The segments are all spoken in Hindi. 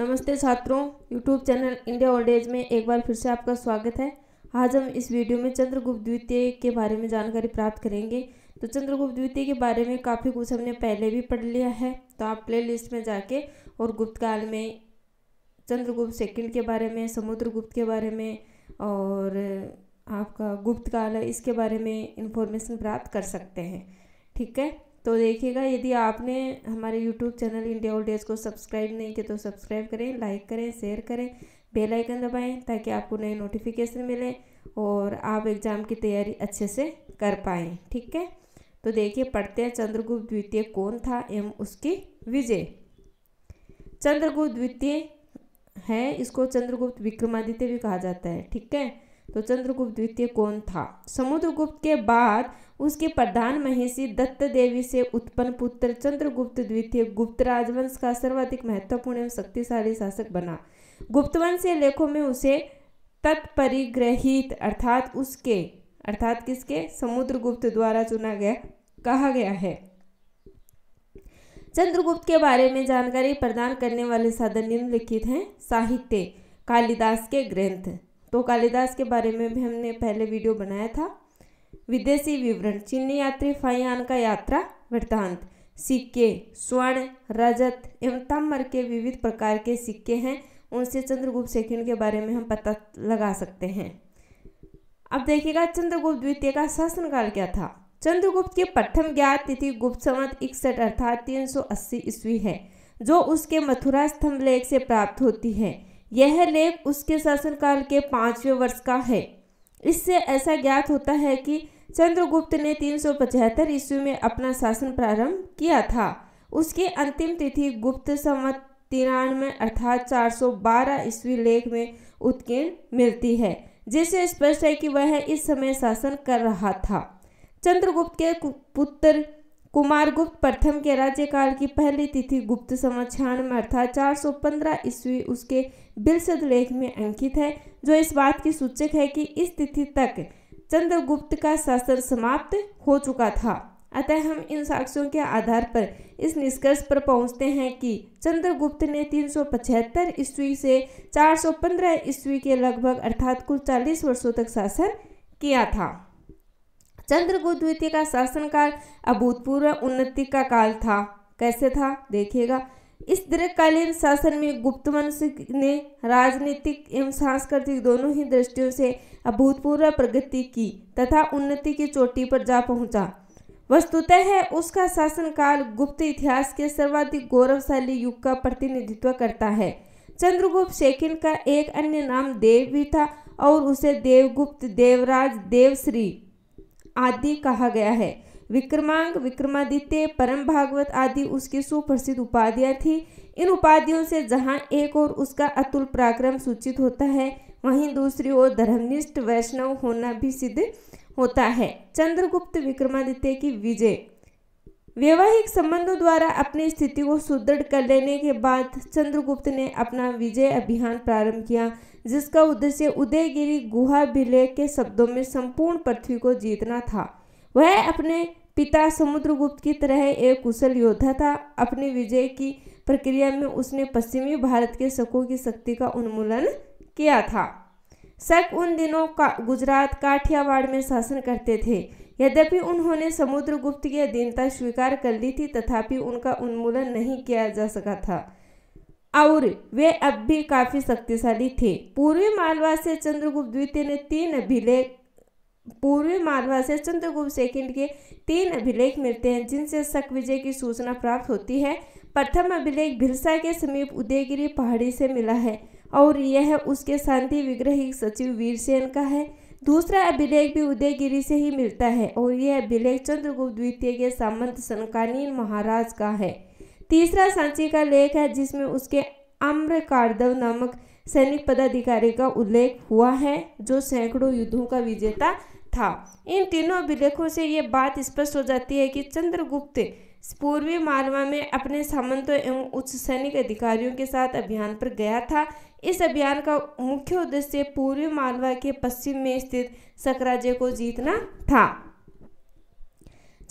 नमस्ते छात्रों YouTube channel India old age में एक बार फिर से आपका स्वागत है आज हम इस वीडियो में चंद्रगुप्त द्वितीय के बारे में जानकारी प्राप्त करेंगे तो चंद्रगुप्त द्वितीय के बारे में काफ़ी कुछ हमने पहले भी पढ़ लिया है तो आप प्लेलिस्ट में जाके और गुप्त काल में चंद्रगुप्त सेकंड के बारे में समुद्रगुप्त के बारे में और आपका गुप्त काल है इसके बारे में इंफॉर्मेशन प्राप्त कर सकते हैं ठीक है तो देखिएगा यदि आपने हमारे YouTube channel India old days को सब्सक्राइब नहीं किया तो सब्सक्राइब करें लाइक करें शेयर करें बेल आइकन दबाएं ताकि आपको नए नोटिफिकेशन मिले और आप एग्ज़ाम की तैयारी अच्छे से कर पाएँ ठीक है तो देखिए पढ़ते हैं चंद्रगुप्त द्वितीय कौन था एवं उसकी विजय चंद्रगुप्त द्वितीय है इसको चंद्रगुप्त विक्रमादित्य भी कहा जाता है ठीक है तो चंद्रगुप्त द्वितीय कौन था समुद्रगुप्त के बाद उसके प्रधान महिषी दत्त देवी से उत्पन्न पुत्र चंद्रगुप्त द्वितीय गुप्त राजवंश का सर्वाधिक महत्वपूर्ण एवं शक्तिशाली शासक बना गुप्तवंश के लेखों में उसे तत्परिग्रहित अर्थात उसके अर्थात किसके समुद्रगुप्त द्वारा चुना गया कहा गया है चंद्रगुप्त के बारे में जानकारी प्रदान करने वाले साधन निम्नलिखित हैं साहित्य कालिदास के ग्रंथ तो कालिदास के बारे में भी हमने पहले वीडियो बनाया था विदेशी विवरण चीनी यात्री फाइयान का यात्रा वृत्तांत सिक्के स्वर्ण रजत एवं तमर के विविध प्रकार के सिक्के हैं उनसे चंद्रगुप्त सेकंड के बारे में हम पता लगा सकते हैं अब देखिएगा चंद्रगुप्त द्वितीय का शासनकाल क्या था चंद्रगुप्त की प्रथम ज्ञात तिथि गुप्त संवत इकसठ अर्थात तीन सौ अस्सी ईस्वी है जो उसके मथुरा स्तंभ लेख से प्राप्त होती है यह लेख उसके शासनकाल के पाँचवें वर्ष का है इससे ऐसा ज्ञात होता है कि चंद्रगुप्त ने 375 ईस्वी में अपना शासन प्रारंभ किया था उसकी अंतिम तिथि गुप्त संवत तिरानवे अर्थात 412 ईस्वी लेख में उत्कीर्ण मिलती है जिसे स्पष्ट है कि वह इस समय शासन कर रहा था चंद्रगुप्त के पुत्र कुमारगुप्त प्रथम के राज्यकाल की पहली तिथि गुप्त समाचार में अर्थात चार सौ पंद्रह ईस्वी उसके बिलसद लेख में अंकित है जो इस बात की सूचक है कि इस तिथि तक चंद्रगुप्त का शासन समाप्त हो चुका था अतः हम इन साक्ष्यों के आधार पर इस निष्कर्ष पर पहुंचते हैं कि चंद्रगुप्त ने तीन सौ पचहत्तर ईस्वी से चार सौ पंद्रह ईस्वी के लगभग अर्थात कुल चालीस वर्षों तक शासन किया था चंद्रगुप्त द्वितीय का शासनकाल अभूतपूर्व उन्नति का काल था कैसे था देखिएगा इस दीर्घकालीन शासन में गुप्त मनुष्य ने राजनीतिक एवं सांस्कृतिक दोनों ही दृष्टियों से अभूतपूर्व प्रगति की तथा उन्नति की चोटी पर जा पहुंचा वस्तुतः है उसका शासनकाल गुप्त इतिहास के सर्वाधिक गौरवशाली युग का प्रतिनिधित्व करता है चंद्रगुप्त शेखिन का एक अन्य नाम देव भी था और उसे देवगुप्त देवराज देवश्री आदि कहा गया है विक्रमांग विक्रमादित्य परम भागवत आदि उसकी सुप्रसिद्ध उपाधियाँ थी इन उपाधियों से जहाँ एक और उसका अतुल पराक्रम सूचित होता है वहीं दूसरी ओर धर्मनिष्ठ वैष्णव होना भी सिद्ध होता है चंद्रगुप्त विक्रमादित्य की विजय वैवाहिक संबंधों द्वारा अपनी स्थिति को सुदृढ़ कर लेने के बाद चंद्रगुप्त ने अपना विजय अभियान प्रारंभ किया जिसका उद्देश्य उदयगिरी गुहा विलय के शब्दों में संपूर्ण पृथ्वी को जीतना था वह अपने पिता समुद्रगुप्त की तरह एक कुशल योद्धा था अपनी विजय की प्रक्रिया में उसने पश्चिमी भारत के शकों की शक्ति का उन्मूलन किया था शक उन दिनों का गुजरात काठियावाड़ में शासन करते थे यद्यपि उन्होंने समुद्रगुप्त की अधीनता स्वीकार कर ली थी तथापि उनका उन्मूलन नहीं किया जा सका था और वे अब भी काफी शक्तिशाली थे पूर्वी मालवा से चंद्रगुप्त द्वितीय ने तीन अभिलेख पूर्वी मालवा से चंद्रगुप्त सेकंड के तीन अभिलेख मिलते हैं जिनसे शक विजय की सूचना प्राप्त होती है प्रथम अभिलेख भिलसा के समीप उदयगिरी पहाड़ी से मिला है और यह उसके शांति विग्रह सचिव वीरसेन का है दूसरा अभिलेख भी उदयगिरी से ही मिलता है और यह अभिलेख चंद्रगुप्त द्वितीय के सामंत सनकानीन महाराज का है तीसरा सांची का लेख है जिसमें उसके अम्र कार्दव नामक सैनिक पदाधिकारी का उल्लेख हुआ है जो सैकड़ों युद्धों का विजेता था इन तीनों अभिलेखों से ये बात स्पष्ट हो जाती है कि चंद्रगुप्त पूर्वी मालवा में अपने सामंतों एवं उच्च सैनिक अधिकारियों के साथ अभियान पर गया था इस अभियान का मुख्य उद्देश्य पूर्वी मालवा के पश्चिम में स्थित सकराजे को जीतना था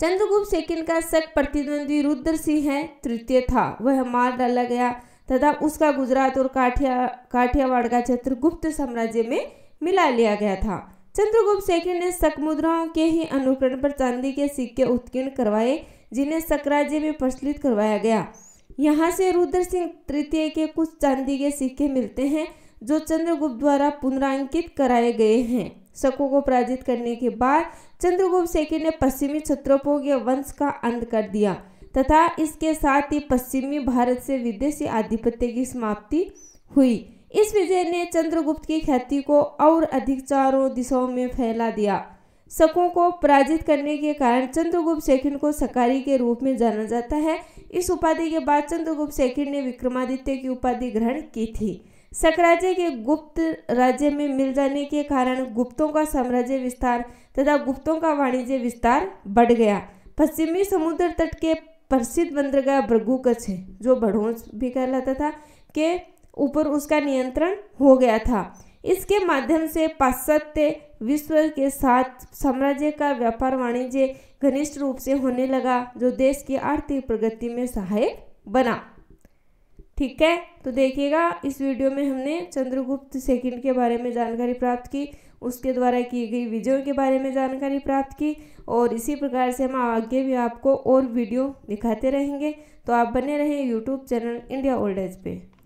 चंद्रगुप्त सेकिन का शक प्रतिद्वंदी रुद्र सिंह तृतीय था वह मार डाला गया तथा उसका गुजरात और काठिया काठियावाड़ का क्षेत्र गुप्त साम्राज्य में मिला लिया गया था चंद्रगुप्त सेकिन ने सक मुद्राओं के ही अनुकरण पर चांदी के सिक्के उत्कीर्ण करवाए जिन्हें सकराज्य में प्रचलित करवाया गया यहाँ से रुद्र सिंह तृतीय के कुछ चांदी के सिक्के मिलते हैं जो चंद्रगुप्त द्वारा पुनरांकित कराए गए हैं शकों को पराजित करने के बाद चंद्रगुप्त सेकी ने पश्चिमी क्षत्रोपों के वंश का अंत कर दिया तथा इसके साथ ही पश्चिमी भारत से विदेशी आधिपत्य की समाप्ति हुई इस विजय ने चंद्रगुप्त की ख्याति को और अधिक चारों दिशाओं में फैला दिया शकों को पराजित करने के कारण चंद्रगुप्त सेकंड को सकारी के रूप में जाना जाता है इस उपाधि के बाद चंद्रगुप्त सेकंड ने विक्रमादित्य की उपाधि ग्रहण की थी सकराज्य के गुप्त राज्य में मिल जाने के कारण गुप्तों का साम्राज्य विस्तार तथा गुप्तों का वाणिज्य विस्तार बढ़ गया पश्चिमी समुद्र तट के प्रसिद्ध बंदरगाह कच्छ जो बड़ोंस भी कहलाता था के ऊपर उसका नियंत्रण हो गया था इसके माध्यम से पाश्चात्य विश्व के साथ साम्राज्य का व्यापार वाणिज्य घनिष्ठ रूप से होने लगा जो देश की आर्थिक प्रगति में सहायक बना ठीक है तो देखिएगा इस वीडियो में हमने चंद्रगुप्त सेकंड के बारे में जानकारी प्राप्त की उसके द्वारा की गई विजयों के बारे में जानकारी प्राप्त की और इसी प्रकार से हम आगे भी आपको और वीडियो दिखाते रहेंगे तो आप बने रहें YouTube channel India old age पे